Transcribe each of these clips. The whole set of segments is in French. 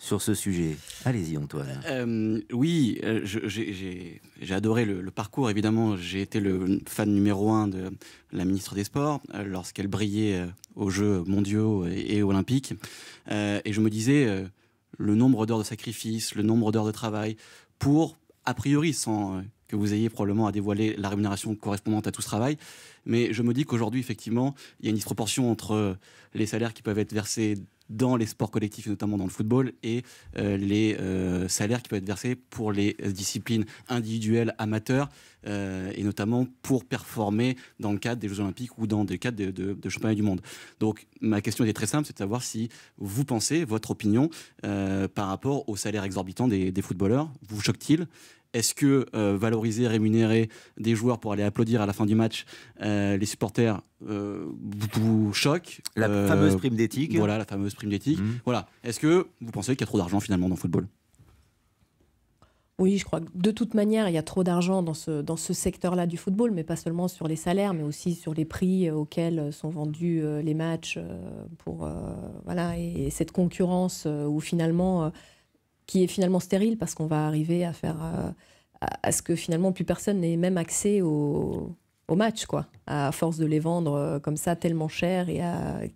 sur ce sujet. Allez-y, Antoine. Euh, euh, oui, euh, j'ai adoré le, parcours, évidemment. J'ai été le fan numéro un de la ministre des Sports lorsqu'elle brillait aux Jeux mondiaux et, et olympiques. et je me disais, le nombre d'heures de sacrifice, le nombre d'heures de travail, pour, a priori, sans que vous ayez probablement à dévoiler la rémunération correspondante à tout ce travail. Mais je me dis qu'aujourd'hui, effectivement, il y a une disproportion entre les salaires qui peuvent être versés dans les sports collectifs, et notamment dans le football, et euh, les euh, salaires qui peuvent être versés pour les disciplines individuelles amateurs, euh, et notamment pour performer dans le cadre des Jeux Olympiques ou dans le cadre de, championnats du monde. Donc ma question est très simple, c'est de savoir si vous pensez, votre opinion par rapport aux salaires exorbitants des footballeurs, vous choque-t-il est-ce que euh, valoriser, rémunérer des joueurs pour aller applaudir à la fin du match euh, les supporters euh, vous choque La fameuse prime d'éthique. Voilà, la fameuse prime d'éthique. Mmh. Voilà. Est-ce que vous pensez qu'il y a trop d'argent finalement dans le football oui, je crois que de toute manière, il y a trop d'argent dans ce, dans ce secteur-là du football, mais pas seulement sur les salaires, mais aussi sur les prix auxquels sont vendus les matchs. Pour, voilà, et cette concurrence où finalement qui est finalement stérile parce qu'on va arriver à faire euh, à, ce que finalement plus personne n'ait même accès au, au, match, quoi, à force de les vendre euh, comme ça tellement cher et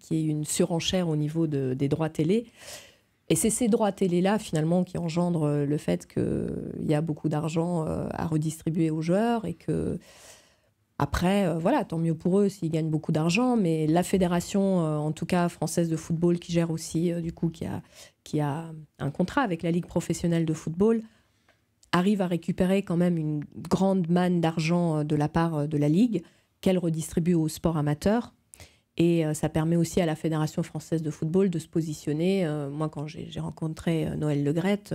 qu'il y ait une surenchère au niveau des droits télé. Et c'est ces droits télé-là, finalement, qui engendrent le fait qu'il y a beaucoup d'argent euh, à redistribuer aux joueurs et que après, euh, voilà, tant mieux pour eux s'ils gagnent beaucoup d'argent, mais la fédération, euh, en tout cas française de football, qui gère aussi, euh, du coup, qui a, un contrat avec la Ligue professionnelle de football, arrive à récupérer quand même une grande manne d'argent de la part de la Ligue, qu'elle redistribue au sports amateurs. Et ça permet aussi à la Fédération française de football de se positionner. moi, quand j'ai rencontré Noël Legrette,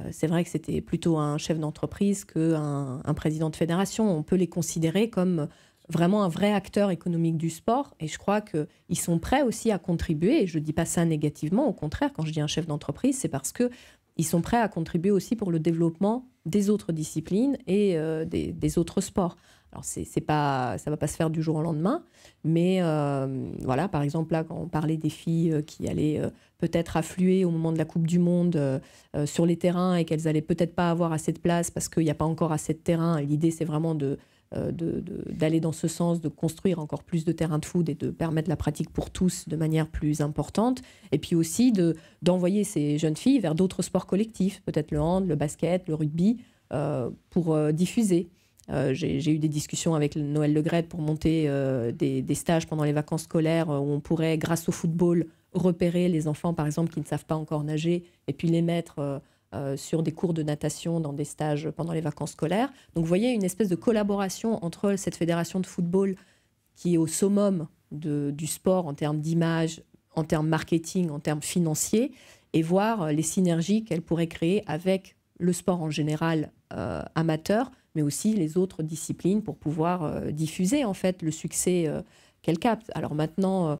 euh, c'est vrai que c'était plutôt un chef d'entreprise qu'un président de fédération. On peut les considérer comme vraiment un vrai acteur économique du sport. Et je crois qu'ils sont prêts aussi à contribuer. Et je ne dis pas ça négativement. Au contraire, quand je dis un chef d'entreprise, c'est parce qu'ils sont prêts à contribuer aussi pour le développement des autres disciplines et euh, des, autres sports. Alors, c'est, pas, ça ne va pas se faire du jour au lendemain, mais euh, voilà, par exemple, là, quand on parlait des filles euh, qui allaient euh, peut-être affluer au moment de la Coupe du Monde sur les terrains et qu'elles allaient peut-être pas avoir assez de place parce qu'il n'y a pas encore assez de terrain, l'idée, c'est vraiment de, d'aller dans ce sens, de construire encore plus de terrains de foot et de permettre la pratique pour tous de manière plus importante. Et puis aussi de, d'envoyer ces jeunes filles vers d'autres sports collectifs, peut-être le hand, le basket, le rugby, pour diffuser. Euh, j'ai eu des discussions avec Noël Legret pour monter euh, des, stages pendant les vacances scolaires euh, où on pourrait, grâce au football, repérer les enfants, par exemple, qui ne savent pas encore nager et puis les mettre sur des cours de natation, dans des stages pendant les vacances scolaires. Donc vous voyez une espèce de collaboration entre cette fédération de football qui est au summum du sport en termes d'image, en termes marketing, en termes financiers, et voir les synergies qu'elle pourrait créer avec le sport en général amateur, mais aussi les autres disciplines pour pouvoir euh, diffuser en fait le succès euh, qu'elle capte. Alors maintenant, euh,